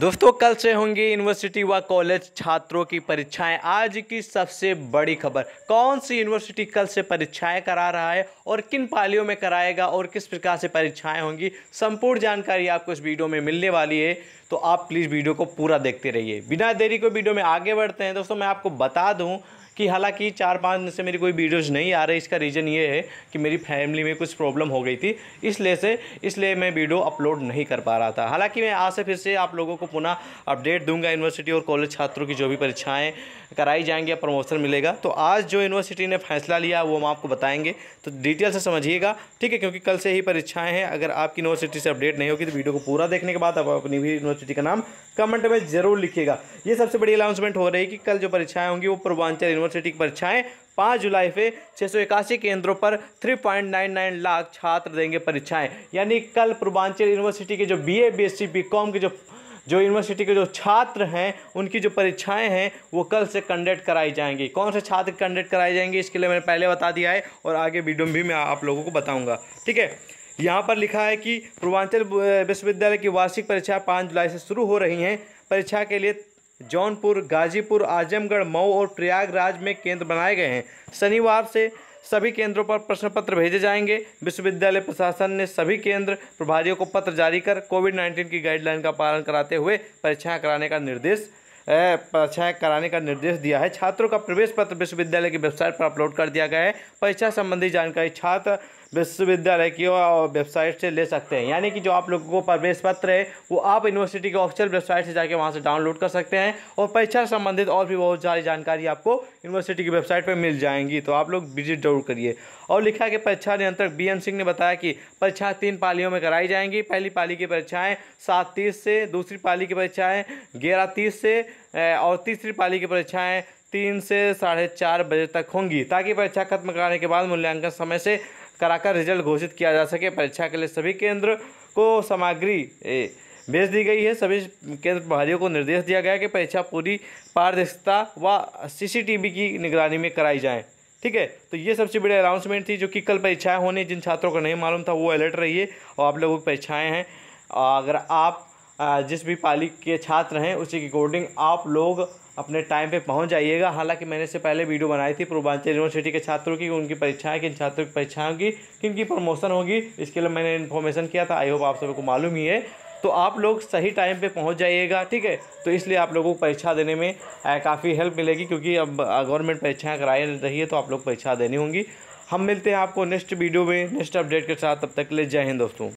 दोस्तों कल से होंगी यूनिवर्सिटी व कॉलेज छात्रों की परीक्षाएं आज की सबसे बड़ी खबर कौन सी यूनिवर्सिटी कल से परीक्षाएं करा रहा है और किन पालियों में कराएगा और किस प्रकार से परीक्षाएं होंगी संपूर्ण जानकारी आपको इस वीडियो में मिलने वाली है तो आप प्लीज़ वीडियो को पूरा देखते रहिए बिना देरी को वीडियो में आगे बढ़ते हैं दोस्तों मैं आपको बता दूँ कि हालांकि चार पाँच दिन से मेरी कोई वीडियोज़ नहीं आ रही इसका रीज़न ये है कि मेरी फैमिली में कुछ प्रॉब्लम हो गई थी इसलिए से इसलिए मैं वीडियो अपलोड नहीं कर पा रहा था हालाँकि मैं आज से फिर से आप लोगों को पुनः अपडेट दूंगा यूनिवर्सिटी और कॉलेज छात्रों की जो भी परीक्षाएँ कराई जाएंगी या प्रमोशन मिलेगा तो आज जो यूनिवर्सिटी ने फैसला लिया वो हम आपको बताएंगे तो डिटेल से समझिएगा ठीक है क्योंकि कल से ही परीक्षाएँ हैं अगर आपकी यूनिवर्सिटी से अपडेट नहीं होगी तो वीडियो को पूरा देखने के बाद आप अपनी भी यूनिवर्सिटी का नाम कमेंट में ज़रूर लिखिएगा ये सबसे बड़ी अनाउंसमेंट हो रही है कि कल जो परीक्षाएँ होंगी वो पूर्वांचल यूनिवर्सिटी की परीक्षाएं पाँच जुलाई से छः सौ इक्यासी केंद्रों पर 3.99 लाख छात्र देंगे परीक्षाएं यानी कल पूर्वांचल यूनिवर्सिटी के जो बीए बीएससी बीकॉम के जो जो यूनिवर्सिटी के जो छात्र हैं उनकी जो परीक्षाएं हैं वो कल से कंडक्ट कराई जाएंगी कौन से छात्र कंडक्ट कराए जाएंगे इसके लिए मैंने पहले बता दिया है और आगे वीडियो में भी मैं आप लोगों को बताऊँगा ठीक है यहाँ पर लिखा है कि पूर्वांचल विश्वविद्यालय की वार्षिक परीक्षा पाँच जुलाई से शुरू हो रही हैं परीक्षा के लिए जौनपुर गाजीपुर आजमगढ़ मऊ और प्रयागराज में केंद्र बनाए गए हैं शनिवार से सभी केंद्रों पर प्रश्न पत्र भेजे जाएंगे विश्वविद्यालय प्रशासन ने सभी केंद्र प्रभारियों को पत्र जारी कर कोविड नाइन्टीन की गाइडलाइन का पालन कराते हुए परीक्षाएँ कराने का निर्देश परीक्षाएं कराने का निर्देश दिया है छात्रों का प्रवेश पत्र विश्वविद्यालय की वेबसाइट पर अपलोड कर दिया गया है परीक्षा संबंधी जानकारी छात्र विश्वविद्यालय की वेबसाइट से ले सकते हैं यानी कि जो आप लोगों को प्रवेश पत्र है वो आप यूनिवर्सिटी के ऑफिशियल वेबसाइट से जाके वहाँ से डाउनलोड कर सकते हैं और परीक्षा संबंधित और भी बहुत सारी जानकारी आपको यूनिवर्सिटी की वेबसाइट पर मिल जाएंगी तो आप लोग विजिट जरूर करिए और लिखा कि परीक्षा नियंत्रक बी सिंह ने बताया कि परीक्षाएँ तीन पालियों में कराई जाएंगी पहली पाली की परीक्षाएँ सात तीस से दूसरी पाली की परीक्षाएँ ग्यारह तीस से और तीसरी पाली की परीक्षाएँ तीन से साढ़े चार बजे तक होंगी ताकि परीक्षा खत्म कराने के बाद मूल्यांकन समय से कराकर रिजल्ट घोषित किया जा सके परीक्षा के लिए सभी केंद्र को सामग्री भेज दी गई है सभी केंद्र प्रभारियों को निर्देश दिया गया कि परीक्षा पूरी पारदर्शिता व सीसीटीवी की निगरानी में कराई जाए ठीक है तो ये सबसे बड़ी अनाउंसमेंट थी जो कि कल परीक्षाएं होने जिन छात्रों को नहीं मालूम था वो अलर्ट रहिए और आप लोगों की परीक्षाएँ हैं अगर आप जिस भी पाली के छात्र हैं उसी के अकॉर्डिंग आप लोग अपने टाइम पे पहुंच जाइएगा हालांकि मैंने इससे पहले वीडियो बनाई थी पूर्वांचल यूनिवर्सिटी के छात्रों की उनकी परीक्षाएं किन छात्रों की परीक्षाएं की किन की प्रमोशन होगी इसके लिए मैंने इन्फॉर्मेशन किया था आई होप आप सभी को मालूम ही है तो आप लोग सही टाइम पे पहुंच जाइएगा ठीक है तो इसलिए आप लोगों को परीक्षा देने में काफ़ी हेल्प मिलेगी क्योंकि अब गवर्नमेंट परीक्षाएँ कराई रही है तो आप लोग परीक्षा देनी होंगी हम मिलते हैं आपको नेक्स्ट वीडियो में नेक्स्ट अपडेट के साथ तब तक के लिए जय हिंद दोस्तों